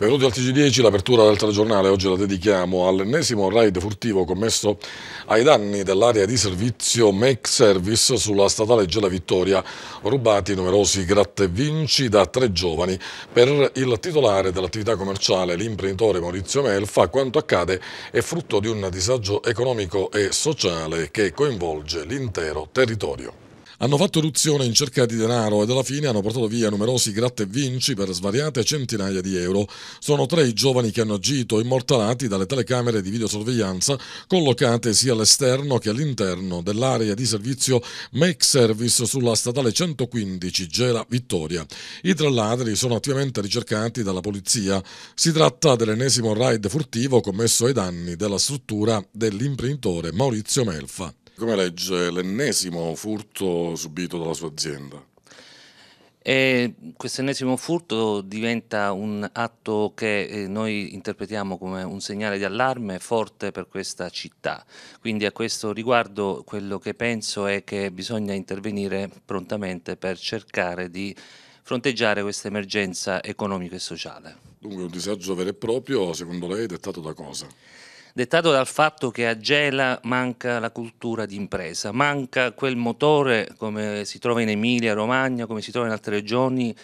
Benvenuti al TG10, l'apertura del telegiornale oggi la dedichiamo all'ennesimo raid furtivo commesso ai danni dell'area di servizio Make Service sulla statale Gela Vittoria, rubati numerosi gratte vinci da tre giovani. Per il titolare dell'attività commerciale, l'imprenditore Maurizio Melfa, quanto accade è frutto di un disagio economico e sociale che coinvolge l'intero territorio hanno fatto eruzione in cerca di denaro ed alla fine hanno portato via numerosi gratta e vinci per svariate centinaia di euro. Sono tre i giovani che hanno agito, immortalati dalle telecamere di videosorveglianza collocate sia all'esterno che all'interno dell'area di servizio Make Service sulla statale 115 Gela Vittoria. I tre ladri sono attivamente ricercati dalla polizia. Si tratta dell'ennesimo raid furtivo commesso ai danni della struttura dell'imprenditore Maurizio Melfa come legge l'ennesimo furto subito dalla sua azienda? questo ennesimo furto diventa un atto che eh, noi interpretiamo come un segnale di allarme forte per questa città. Quindi a questo riguardo quello che penso è che bisogna intervenire prontamente per cercare di fronteggiare questa emergenza economica e sociale. Dunque un disagio vero e proprio, secondo lei, dettato da cosa? dettato dal fatto che a Gela manca la cultura di impresa, manca quel motore come si trova in Emilia, Romagna, come si trova in altre regioni,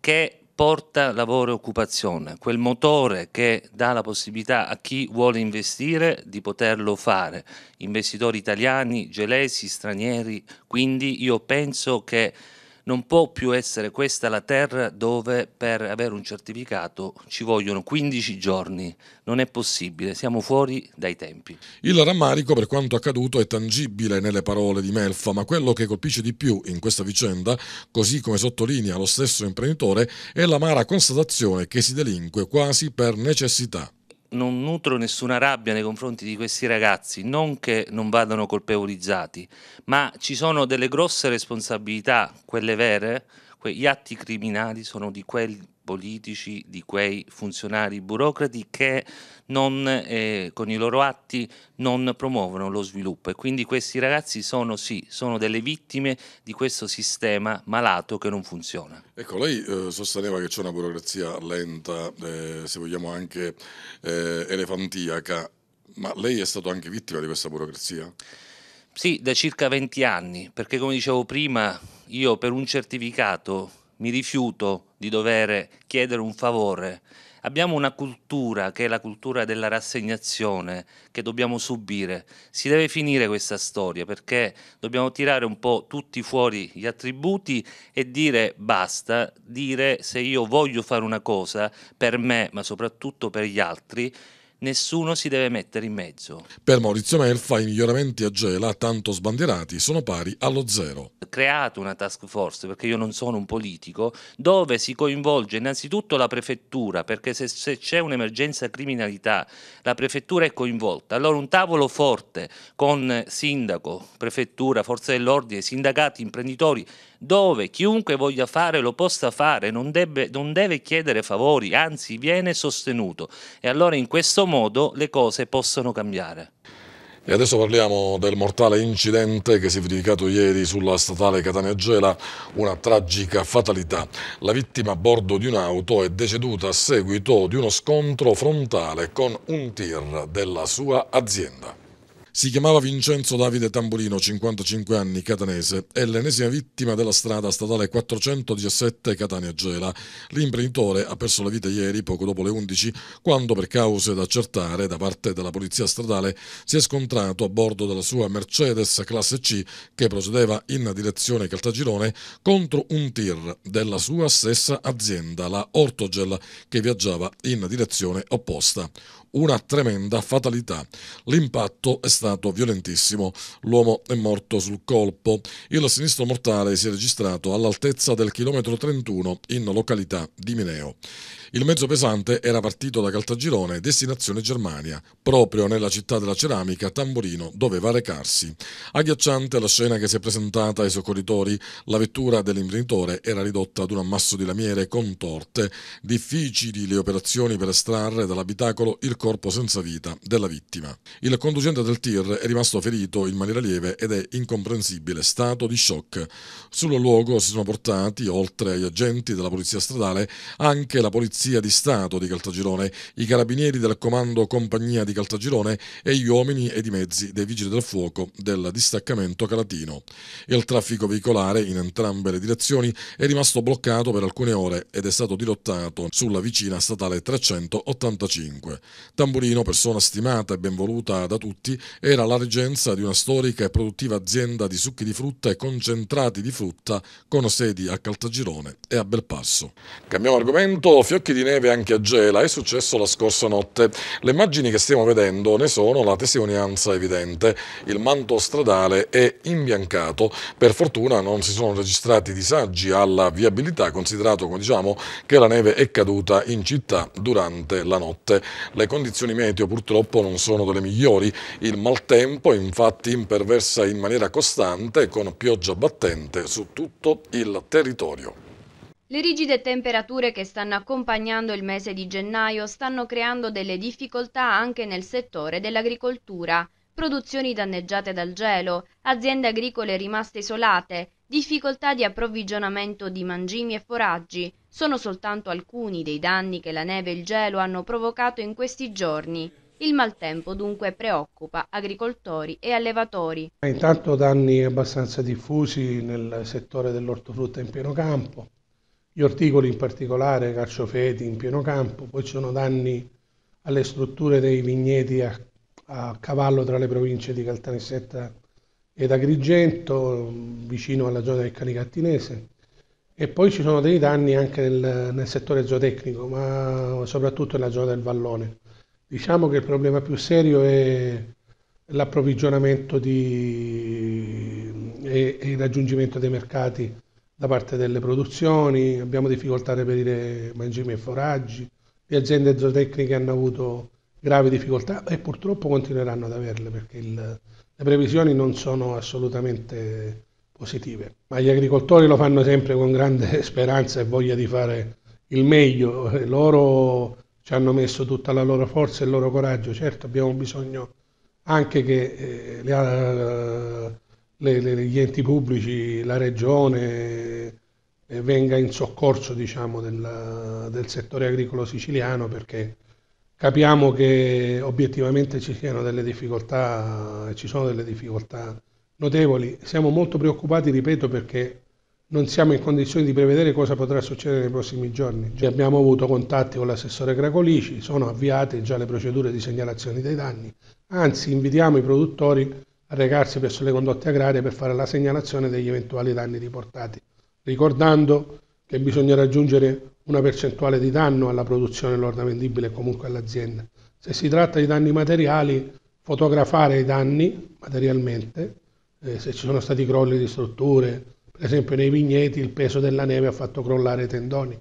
che porta lavoro e occupazione, quel motore che dà la possibilità a chi vuole investire di poterlo fare, investitori italiani, gelesi, stranieri, quindi io penso che non può più essere questa la terra dove per avere un certificato ci vogliono 15 giorni. Non è possibile, siamo fuori dai tempi. Il rammarico per quanto accaduto è tangibile nelle parole di Melfa, ma quello che colpisce di più in questa vicenda, così come sottolinea lo stesso imprenditore, è l'amara constatazione che si delinque quasi per necessità non nutro nessuna rabbia nei confronti di questi ragazzi, non che non vadano colpevolizzati, ma ci sono delle grosse responsabilità, quelle vere, gli atti criminali sono di quelli politici, di quei funzionari burocrati che non, eh, con i loro atti non promuovono lo sviluppo e quindi questi ragazzi sono sì, sono delle vittime di questo sistema malato che non funziona. Ecco, lei eh, sosteneva che c'è una burocrazia lenta, eh, se vogliamo anche eh, elefantiaca, ma lei è stato anche vittima di questa burocrazia? Sì, da circa 20 anni, perché come dicevo prima, io per un certificato mi rifiuto di dover chiedere un favore. Abbiamo una cultura che è la cultura della rassegnazione che dobbiamo subire. Si deve finire questa storia perché dobbiamo tirare un po' tutti fuori gli attributi e dire basta, dire se io voglio fare una cosa per me ma soprattutto per gli altri, nessuno si deve mettere in mezzo. Per Maurizio Melfa i miglioramenti a Gela, tanto sbandierati, sono pari allo zero. Creato una task force, perché io non sono un politico, dove si coinvolge innanzitutto la prefettura, perché se, se c'è un'emergenza criminalità la prefettura è coinvolta. Allora un tavolo forte con sindaco, prefettura, forze dell'ordine, sindacati, imprenditori, dove chiunque voglia fare lo possa fare, non deve, non deve chiedere favori, anzi viene sostenuto. E allora in questo modo le cose possono cambiare. E adesso parliamo del mortale incidente che si è verificato ieri sulla statale Catania-Gela, una tragica fatalità. La vittima a bordo di un'auto è deceduta a seguito di uno scontro frontale con un tir della sua azienda. Si chiamava Vincenzo Davide Tamburino, 55 anni, catanese. È l'ennesima vittima della strada statale 417 Catania-Gela. L'imprenditore ha perso la vita ieri, poco dopo le 11, quando per cause da accertare da parte della polizia stradale si è scontrato a bordo della sua Mercedes classe C che procedeva in direzione Caltagirone contro un tir della sua stessa azienda, la Ortogel, che viaggiava in direzione opposta una tremenda fatalità. L'impatto è stato violentissimo, l'uomo è morto sul colpo. Il sinistro mortale si è registrato all'altezza del chilometro 31 in località di Mineo. Il mezzo pesante era partito da Caltagirone, destinazione Germania. Proprio nella città della ceramica, Tamborino doveva recarsi. Agghiacciante la scena che si è presentata ai soccorritori, la vettura dell'imprenditore era ridotta ad un ammasso di lamiere contorte, difficili le operazioni per estrarre dall'abitacolo il corpo senza vita della vittima. Il conducente del tir è rimasto ferito in maniera lieve ed è incomprensibile stato di shock. Sul luogo si sono portati, oltre agli agenti della polizia stradale, anche la polizia Polizia di Stato di Caltagirone, i carabinieri del Comando Compagnia di Caltagirone e gli uomini ed i mezzi dei Vigili del Fuoco del distaccamento Calatino. Il traffico veicolare in entrambe le direzioni è rimasto bloccato per alcune ore ed è stato dirottato sulla vicina statale 385. Tamburino, persona stimata e benvoluta da tutti, era la reggenza di una storica e produttiva azienda di succhi di frutta e concentrati di frutta con sedi a Caltagirone e a Belpasso. Cambiamo argomento, Fiocchi fiocchi di neve anche a Gela, è successo la scorsa notte. Le immagini che stiamo vedendo ne sono la testimonianza evidente. Il manto stradale è imbiancato, per fortuna non si sono registrati disagi alla viabilità, considerato come diciamo, che la neve è caduta in città durante la notte. Le condizioni meteo purtroppo non sono delle migliori, il maltempo infatti imperversa in maniera costante con pioggia battente su tutto il territorio. Le rigide temperature che stanno accompagnando il mese di gennaio stanno creando delle difficoltà anche nel settore dell'agricoltura, produzioni danneggiate dal gelo, aziende agricole rimaste isolate, difficoltà di approvvigionamento di mangimi e foraggi, sono soltanto alcuni dei danni che la neve e il gelo hanno provocato in questi giorni. Il maltempo dunque preoccupa agricoltori e allevatori. Intanto danni abbastanza diffusi nel settore dell'ortofrutta in pieno campo, gli orticoli in particolare, carciofeti in pieno campo, poi ci sono danni alle strutture dei vigneti a, a cavallo tra le province di Caltanissetta ed Agrigento, vicino alla zona del Canicattinese. E poi ci sono dei danni anche nel, nel, settore zootecnico, ma soprattutto nella zona del vallone. Diciamo che il problema più serio è l'approvvigionamento e, e il raggiungimento dei mercati da parte delle produzioni, abbiamo difficoltà a reperire mangimi e foraggi, le aziende zootecniche hanno avuto gravi difficoltà e purtroppo continueranno ad averle perché il, le previsioni non sono assolutamente positive. Ma gli agricoltori lo fanno sempre con grande speranza e voglia di fare il meglio. Loro ci hanno messo tutta la loro forza e il loro coraggio. Certo abbiamo bisogno anche che eh, le, eh, le, le, gli enti pubblici, la regione eh, venga in soccorso diciamo, del, del, settore agricolo siciliano perché capiamo che obiettivamente ci siano delle difficoltà, ci sono delle difficoltà notevoli. Siamo molto preoccupati, ripeto, perché non siamo in condizioni di prevedere cosa potrà succedere nei prossimi giorni. Già abbiamo avuto contatti con l'assessore Cracolici, sono avviate già le procedure di segnalazione dei danni. Anzi, invitiamo i produttori recarsi presso le condotte agrarie per fare la segnalazione degli eventuali danni riportati, ricordando che bisogna raggiungere una percentuale di danno alla produzione lorda vendibile e comunque all'azienda. Se si tratta di danni materiali, fotografare i danni materialmente, eh, se ci sono stati crolli di strutture, per esempio nei vigneti il peso della neve ha fatto crollare i tendoni.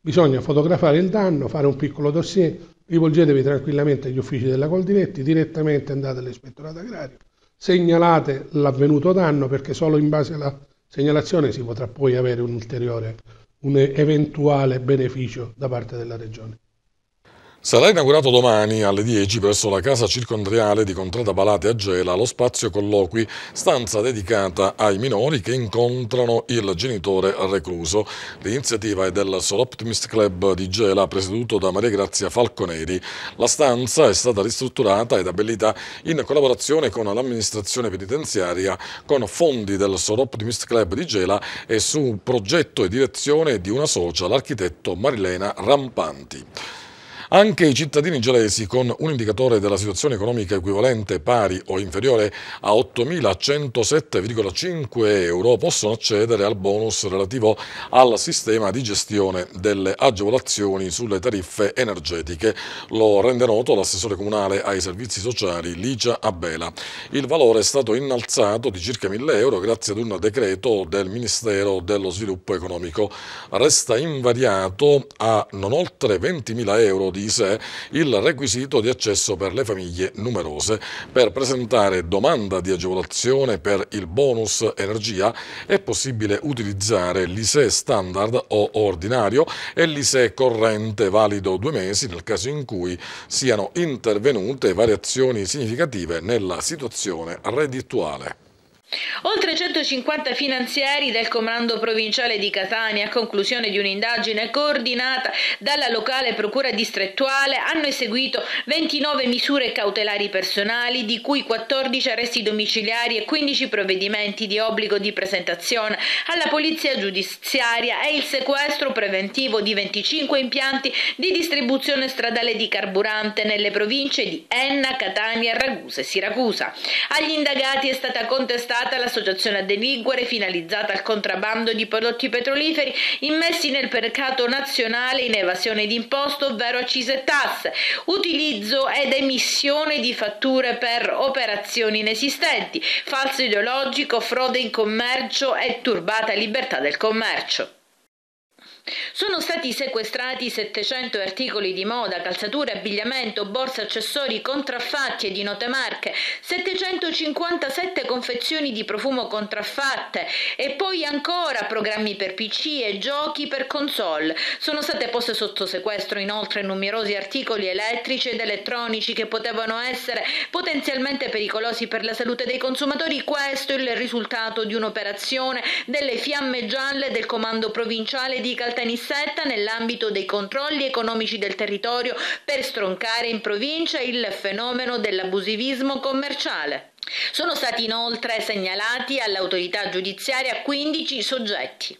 Bisogna fotografare il danno, fare un piccolo dossier, rivolgetevi tranquillamente agli uffici della Coldiretti, direttamente andate all'ispettorato agrario segnalate l'avvenuto danno perché solo in base alla segnalazione si potrà poi avere un ulteriore, un eventuale beneficio da parte della Regione. Sarà inaugurato domani alle 10 presso la casa circondriale di Contrada Balate a Gela lo spazio colloqui, stanza dedicata ai minori che incontrano il genitore recluso. L'iniziativa è del Soloptimist Club di Gela presieduto da Maria Grazia Falconeri. La stanza è stata ristrutturata ed abilita in collaborazione con l'amministrazione penitenziaria con fondi del Soloptimist Club di Gela e su progetto e direzione di una socia, l'architetto Marilena Rampanti. Anche i cittadini gelesi con un indicatore della situazione economica equivalente pari o inferiore a 8.107,5 euro possono accedere al bonus relativo al sistema di gestione delle agevolazioni sulle tariffe energetiche. Lo rende noto l'assessore comunale ai servizi sociali Licia Abela. Il valore è stato innalzato di circa 1.000 euro grazie ad un decreto del Ministero dello Sviluppo Economico. Resta invariato a non oltre 20.000 euro di sé il requisito di accesso per le famiglie numerose per presentare domanda di agevolazione per il bonus energia è possibile utilizzare l'ISE standard o ordinario e l'ISE corrente valido due mesi nel caso in cui siano intervenute variazioni significative nella situazione reddituale. Oltre 150 finanzieri del Comando Provinciale di Catania, a conclusione di un'indagine coordinata dalla locale procura distrettuale, hanno eseguito 29 misure cautelari personali, di cui 14 arresti domiciliari e 15 provvedimenti di obbligo di presentazione alla polizia giudiziaria e il sequestro preventivo di 25 impianti di distribuzione stradale di carburante nelle province di Enna, Catania, Ragusa e Siracusa. Agli indagati è stata contestata vietata l'associazione a delinquere finalizzata al contrabbando di prodotti petroliferi immessi nel mercato nazionale in evasione d'imposto, ovvero accise e tasse, utilizzo ed emissione di fatture per operazioni inesistenti, falso ideologico, frode in commercio e turbata libertà del commercio. Sono stati sequestrati 700 articoli di moda, calzature, abbigliamento, borse, accessori contraffatti e di note marche, 757 confezioni di profumo contraffatte e poi ancora programmi per PC e giochi per console. Sono state poste sotto sequestro inoltre numerosi articoli elettrici ed elettronici che potevano essere potenzialmente pericolosi per la salute dei consumatori. Questo è il risultato di un'operazione delle fiamme gialle del comando provinciale di Calzatura tenissetta nell'ambito dei controlli economici del territorio per stroncare in provincia il fenomeno dell'abusivismo commerciale. Sono stati inoltre segnalati all'autorità giudiziaria 15 soggetti.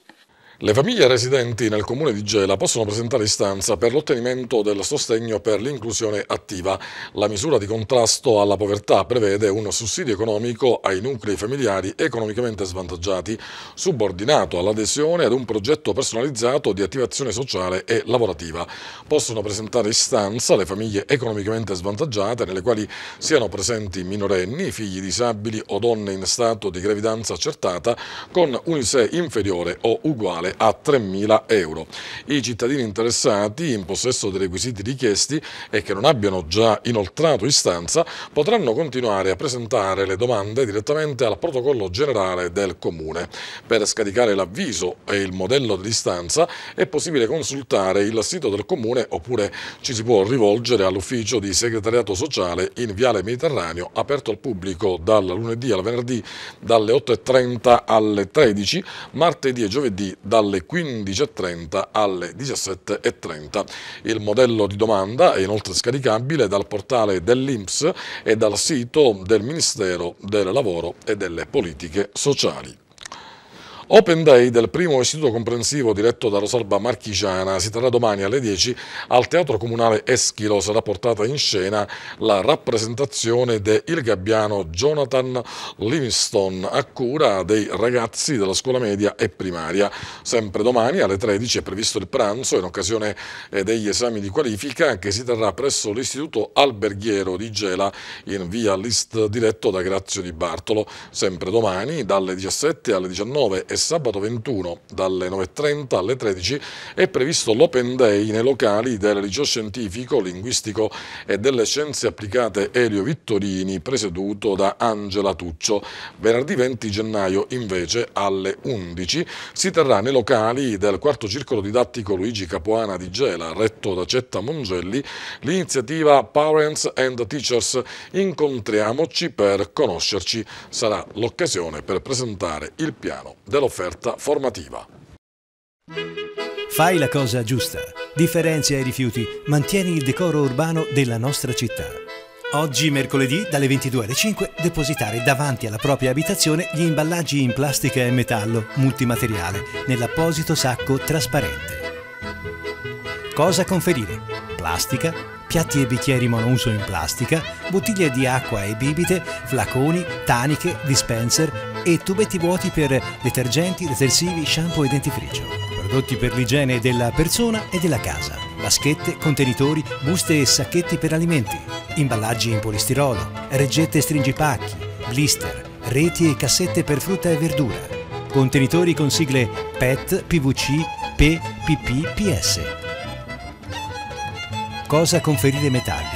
Le famiglie residenti nel comune di Gela possono presentare istanza per l'ottenimento del sostegno per l'inclusione attiva. La misura di contrasto alla povertà prevede un sussidio economico ai nuclei familiari economicamente svantaggiati, subordinato all'adesione ad un progetto personalizzato di attivazione sociale e lavorativa. Possono presentare istanza le famiglie economicamente svantaggiate nelle quali siano presenti minorenni, figli disabili o donne in stato di gravidanza accertata con un ISE inferiore o uguale fiscale a 3.000 euro. I cittadini interessati, in possesso dei requisiti richiesti e che non abbiano già inoltrato istanza, potranno continuare a presentare le domande direttamente al protocollo generale del Comune. Per scaricare l'avviso e il modello dell'istanza è possibile consultare il sito del Comune oppure ci si può rivolgere all'ufficio di segretariato sociale in Viale Mediterraneo aperto al pubblico dal lunedì al venerdì dalle 8.30 alle 13, martedì e giovedì da dalle 15.30 alle 17.30. Il modello di domanda è inoltre scaricabile dal portale dell'INPS e dal sito del Ministero del Lavoro e delle Politiche Sociali. Open Day del primo istituto comprensivo diretto da Rosalba Marchigiana si terrà domani alle 10 al Teatro Comunale Eschilo. Sarà portata in scena la rappresentazione de Il Gabbiano Jonathan Livingstone a cura dei ragazzi della scuola media e primaria. Sempre domani alle 13 è previsto il pranzo in occasione eh, degli esami di qualifica che si terrà presso l'Istituto Alberghiero di Gela in via List diretto da Grazio di Bartolo. Sempre domani dalle 17 alle 19 e e sabato 21 dalle 9.30 alle 13 è previsto l'Open Day nei locali del Liceo Scientifico, Linguistico e delle Scienze Applicate Elio Vittorini, presieduto da Angela Tuccio. Venerdì 20 gennaio invece alle 11 si terrà nei locali del quarto circolo didattico Luigi Capuana di Gela, retto da Cetta Mongelli, l'iniziativa Parents and Teachers Incontriamoci per conoscerci. Sarà l'occasione per presentare il piano dell'opera l'offerta formativa. Fai la cosa giusta, differenzia i rifiuti, mantieni il decoro urbano della nostra città. Oggi mercoledì dalle 22 alle 5 depositare davanti alla propria abitazione gli imballaggi in plastica e metallo multimateriale nell'apposito sacco trasparente. Cosa conferire? Plastica, piatti e bicchieri monouso in plastica, bottiglie di acqua e bibite, flaconi, taniche, dispenser, e tubetti vuoti per detergenti, detersivi, shampoo e dentifricio. Prodotti per l'igiene della persona e della casa. Vaschette, contenitori, buste e sacchetti per alimenti. Imballaggi in polistirolo, reggette stringipacchi, blister, reti e cassette per frutta e verdura. Contenitori con sigle PET, PVC, P, PP, PS. Cosa conferire metalli?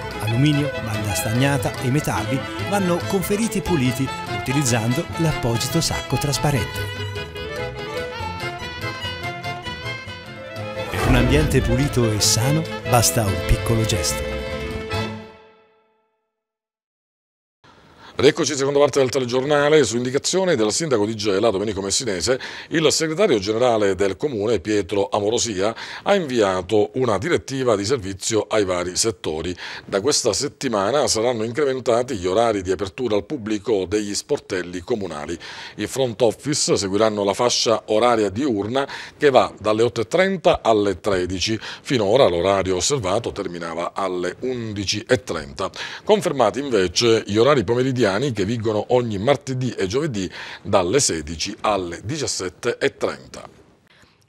alluminio, banda stagnata e metalli vanno conferiti e puliti utilizzando l'apposito sacco trasparente. Per un ambiente pulito e sano basta un piccolo gesto Ed eccoci, seconda parte del telegiornale, su indicazione del sindaco di Gela, Domenico Messinese, il segretario generale del comune, Pietro Amorosia, ha inviato una direttiva di servizio ai vari settori. Da questa settimana saranno incrementati gli orari di apertura al pubblico degli sportelli comunali. I front office seguiranno la fascia oraria diurna che va dalle 8.30 alle 13. Finora l'orario osservato terminava alle 11.30. Confermati invece gli orari pomeridiani italiani che vigono ogni martedì e giovedì dalle 16 alle 17.30.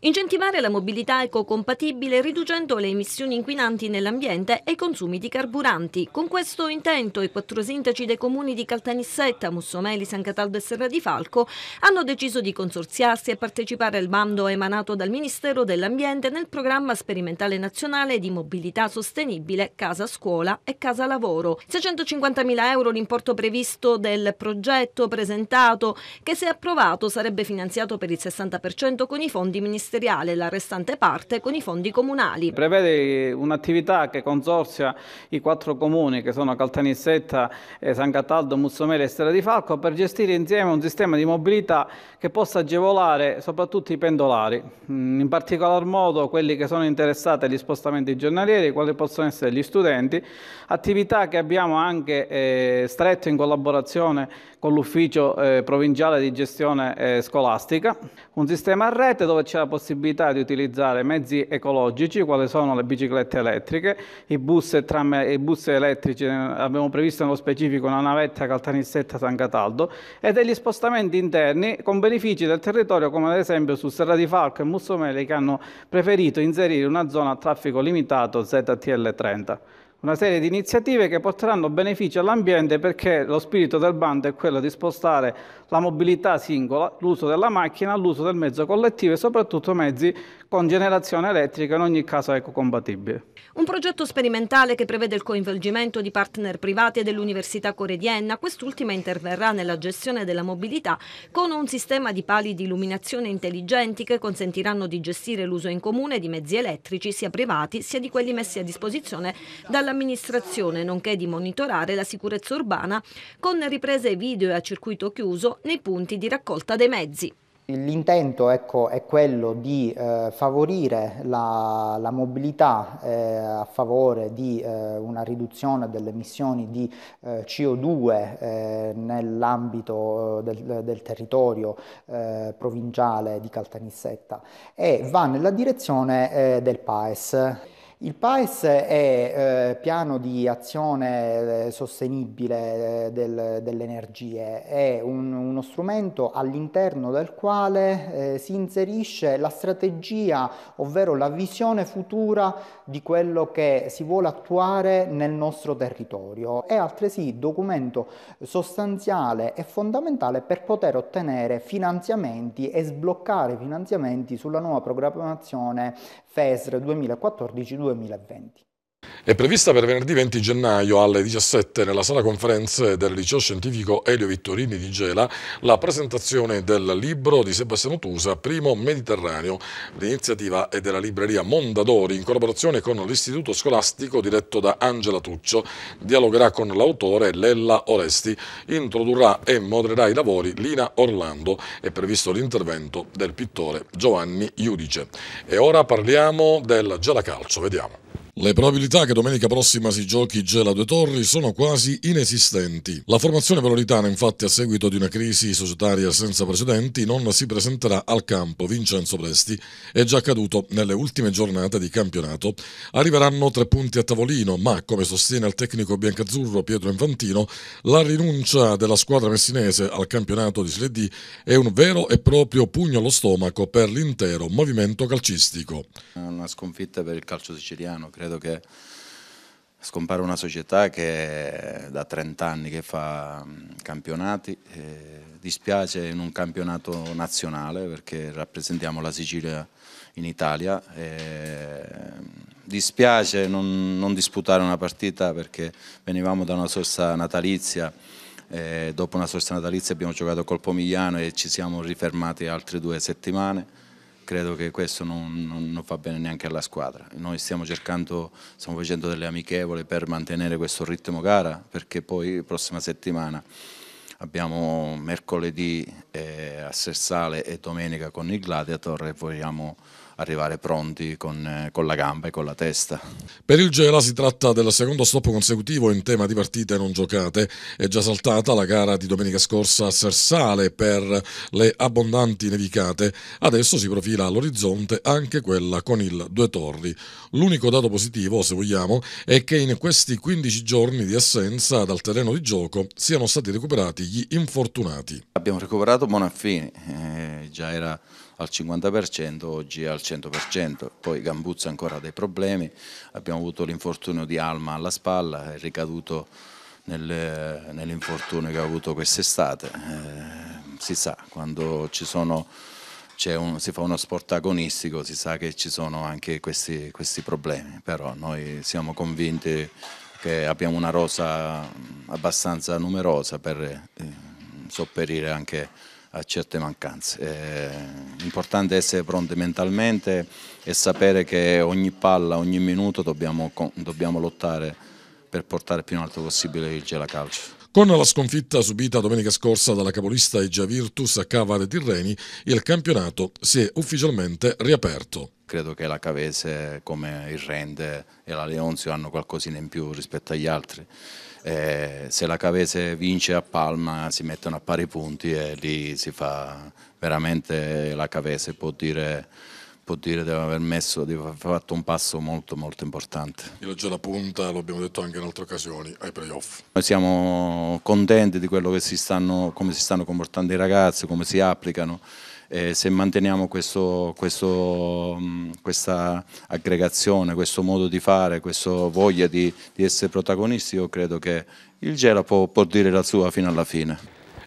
Incentivare la mobilità ecocompatibile riducendo le emissioni inquinanti nell'ambiente e i consumi di carburanti. Con questo intento i quattro sindaci dei comuni di Caltanissetta, Mussomeli, San Cataldo e Serra di Falco hanno deciso di consorziarsi e partecipare al bando emanato dal Ministero dell'Ambiente nel programma sperimentale nazionale di mobilità sostenibile Casa Scuola e Casa Lavoro. 650.000 euro l'importo previsto del progetto presentato che se approvato sarebbe finanziato per il 60% con i fondi ministeriali ministeriale la restante parte con i fondi comunali. Prevede un'attività che consorzia i quattro comuni che sono Caltanissetta, eh, San Cataldo, Mussomere e Stella di Falco per gestire insieme un sistema di mobilità che possa agevolare soprattutto i pendolari, mm, in particolar modo quelli che sono interessati agli spostamenti giornalieri, quali possono essere gli studenti, attività che abbiamo anche eh, stretto in collaborazione con l'ufficio eh, provinciale di gestione eh, scolastica, un sistema a rete dove c'è la possibilità possibilità di utilizzare mezzi ecologici, quali sono le biciclette elettriche, i bus, e tram, i bus elettrici, eh, abbiamo previsto nello specifico una navetta Caltanissetta-San Cataldo, e degli spostamenti interni con benefici del territorio come ad esempio su Serra di Falco e Mussomeli che hanno preferito inserire una zona a traffico limitato ZTL 30 una serie di iniziative che porteranno benefici all'ambiente perché lo spirito del bando è quello di spostare la mobilità singola, l'uso della macchina, l'uso del mezzo collettivo e soprattutto mezzi con generazione elettrica in ogni caso ecocompatibile. Un progetto sperimentale che prevede il coinvolgimento di partner privati e dell'Università Core di Enna, quest'ultima interverrà nella gestione della mobilità con un sistema di pali di illuminazione intelligenti che consentiranno di gestire l'uso in comune di mezzi elettrici sia privati sia di quelli messi a disposizione dall'amministrazione, nonché di monitorare la sicurezza urbana con riprese video e a circuito chiuso nei punti di raccolta dei mezzi. L'intento ecco, è quello di eh, favorire la, la mobilità eh, a favore di eh, una riduzione delle emissioni di eh, CO2 eh, nell'ambito eh, del, del, territorio provinciale di Caltanissetta e va nella direzione del PAES. Il PAES è eh, piano di azione eh, sostenibile eh, del, delle energie, è un, uno strumento all'interno del quale eh, si inserisce la strategia, ovvero la visione futura di quello che si vuole attuare nel nostro territorio. È altresì documento sostanziale e fondamentale per poter ottenere finanziamenti e sbloccare finanziamenti sulla nuova programmazione FESR 2014-2020. È prevista per venerdì 20 gennaio alle 17 nella sala conferenze del liceo scientifico Elio Vittorini di Gela la presentazione del libro di Sebastiano Tusa, Primo Mediterraneo. L'iniziativa è della libreria Mondadori in collaborazione con l'istituto scolastico diretto da Angela Tuccio. Dialogherà con l'autore Lella Oresti, introdurrà e modererà i lavori Lina Orlando. È previsto l'intervento del pittore Giovanni Iudice. E ora parliamo del Gela Calcio, vediamo. Le probabilità che domenica prossima si giochi Gela Due Torri sono quasi inesistenti. La formazione veloritana, infatti, a seguito di una crisi societaria senza precedenti, non si presenterà al campo. Vincenzo Presti è già accaduto nelle ultime giornate di campionato. Arriveranno tre punti a tavolino, ma, come sostiene il tecnico biancazzurro Pietro Infantino, la rinuncia della squadra messinese al campionato di Serie D è un vero e proprio pugno allo stomaco per l'intero movimento calcistico. Una sconfitta per il calcio siciliano, credo credo che scompare una società che da 30 anni che fa mm, campionati, eh, dispiace in un campionato nazionale perché rappresentiamo la Sicilia in Italia, eh, dispiace non, non, disputare una partita perché venivamo da una sorsa natalizia, e dopo una sorsa natalizia abbiamo giocato col Pomigliano e ci siamo rifermati altre due settimane, credo che questo non, non, non, fa bene neanche alla squadra. Noi stiamo cercando, stiamo facendo delle amichevole per mantenere questo ritmo gara perché poi prossima settimana abbiamo mercoledì eh, a Sersale e domenica con il Gladiator e vogliamo arrivare pronti con, eh, con, la gamba e con la testa. Per il Gela si tratta del secondo stop consecutivo in tema di partite non giocate. È già saltata la gara di domenica scorsa a Sersale per le abbondanti nevicate. Adesso si profila all'orizzonte anche quella con il Due Torri. L'unico dato positivo, se vogliamo, è che in questi 15 giorni di assenza dal terreno di gioco siano stati recuperati gli infortunati. Abbiamo recuperato Bonaffini, eh, già era al 50%, oggi è al 100%, poi Gambuzza ancora dei problemi, abbiamo avuto l'infortunio di Alma alla spalla, è ricaduto nel, nell'infortunio che ha avuto quest'estate, eh, si sa, quando ci sono, un, si fa uno sport agonistico si sa che ci sono anche questi, questi problemi, però noi siamo convinti che abbiamo una rosa abbastanza numerosa per eh, sopperire anche a a certe mancanze. È eh, importante essere pronti mentalmente e sapere che ogni palla, ogni minuto dobbiamo, dobbiamo lottare per portare più in alto possibile il Gela Calcio. Con la sconfitta subita domenica scorsa dalla capolista Egea Virtus a Cavare di Reni, il campionato si è ufficialmente riaperto. Credo che la Cavese, come il Rende e la Leonzio, hanno qualcosina in più rispetto agli altri eh, se la Cavese vince a Palma si mettono a pari punti e lì si fa veramente la Cavese può dire può dire di aver messo, di aver fatto un passo molto molto importante. Il già la punta, lo abbiamo detto anche in altre occasioni, ai playoff. Noi siamo contenti di quello che si stanno, come si stanno comportando i ragazzi, come si applicano eh, se manteniamo questo, questo, mh, mm, questa aggregazione, questo modo di fare, questa voglia di, di essere protagonisti, io credo che il Gela può, può dire la sua fino alla fine.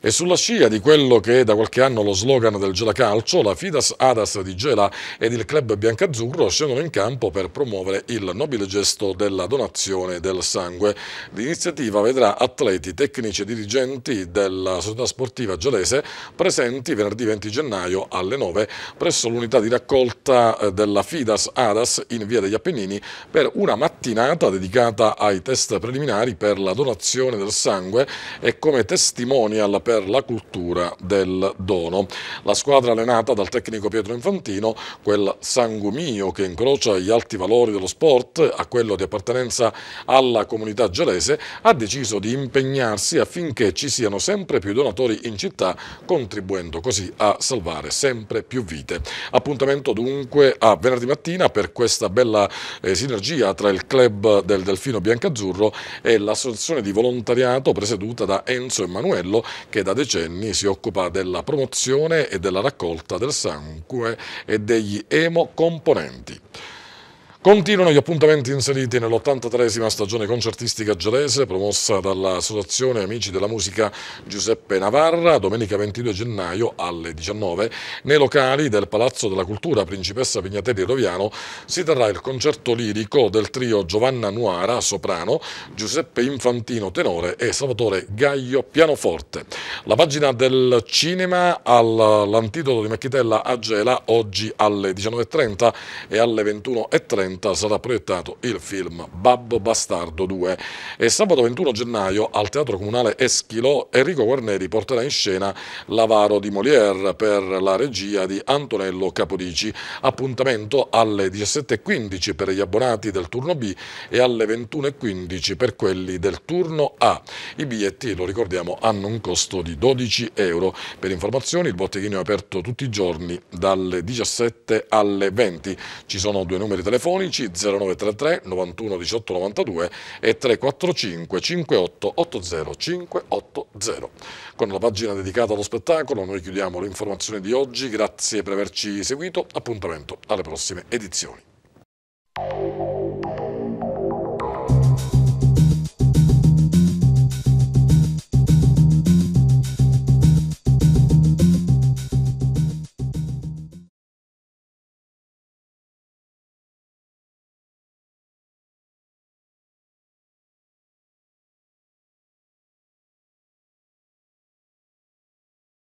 E sulla scia di quello che è da qualche anno lo slogan del Gela Calcio, la Fidas Adas di Gela ed il club biancazzurro scendono in campo per promuovere il nobile gesto della donazione del sangue. L'iniziativa vedrà atleti, tecnici e dirigenti della società sportiva gelese presenti venerdì 20 gennaio alle 9 presso l'unità di raccolta eh, della Fidas Adas in via degli Appennini per una mattinata dedicata ai test preliminari per la donazione del sangue e come testimonial per per la cultura del dono. La squadra allenata dal tecnico Pietro Infantino, quel sanguemio che incrocia gli alti valori dello sport a quello di appartenenza alla comunità gelese, ha deciso di impegnarsi affinché ci siano sempre più donatori in città, contribuendo così a salvare sempre più vite. Appuntamento dunque a venerdì mattina per questa bella eh, sinergia tra il club del Delfino Biancazzurro e l'associazione di volontariato presieduta da Enzo Emanuello che da decenni si occupa della promozione e della raccolta del sangue e degli emocomponenti. Continuano gli appuntamenti inseriti nell83 stagione concertistica gelese promossa dall'Associazione Amici della Musica Giuseppe Navarra domenica 22 gennaio alle 19 nei locali del Palazzo della Cultura Principessa Pignatelli Roviano si terrà il concerto lirico del trio Giovanna Nuara soprano, Giuseppe Infantino tenore e Salvatore Gaio pianoforte. La pagina del cinema all'antidoto di Macchitella a Gela oggi alle 19.30 e alle 21.30 30 sarà proiettato il film Babbo Bastardo 2 e sabato 21 gennaio al Teatro Comunale Eschilo Enrico Guarneri porterà in scena L'avaro di Molière per la regia di Antonello Capodici. Appuntamento alle 17.15 per gli abbonati del turno B e alle 21.15 per quelli del turno A. I biglietti, lo ricordiamo, hanno un costo di 12 euro. Per informazioni il botteghino è aperto tutti i giorni dalle 17 alle 20. Ci sono due numeri telefonici Ricci 0933 91 18 92 e 345 58 80 580. Con la pagina dedicata allo spettacolo noi chiudiamo le informazioni di oggi, grazie per averci seguito, appuntamento alle prossime edizioni.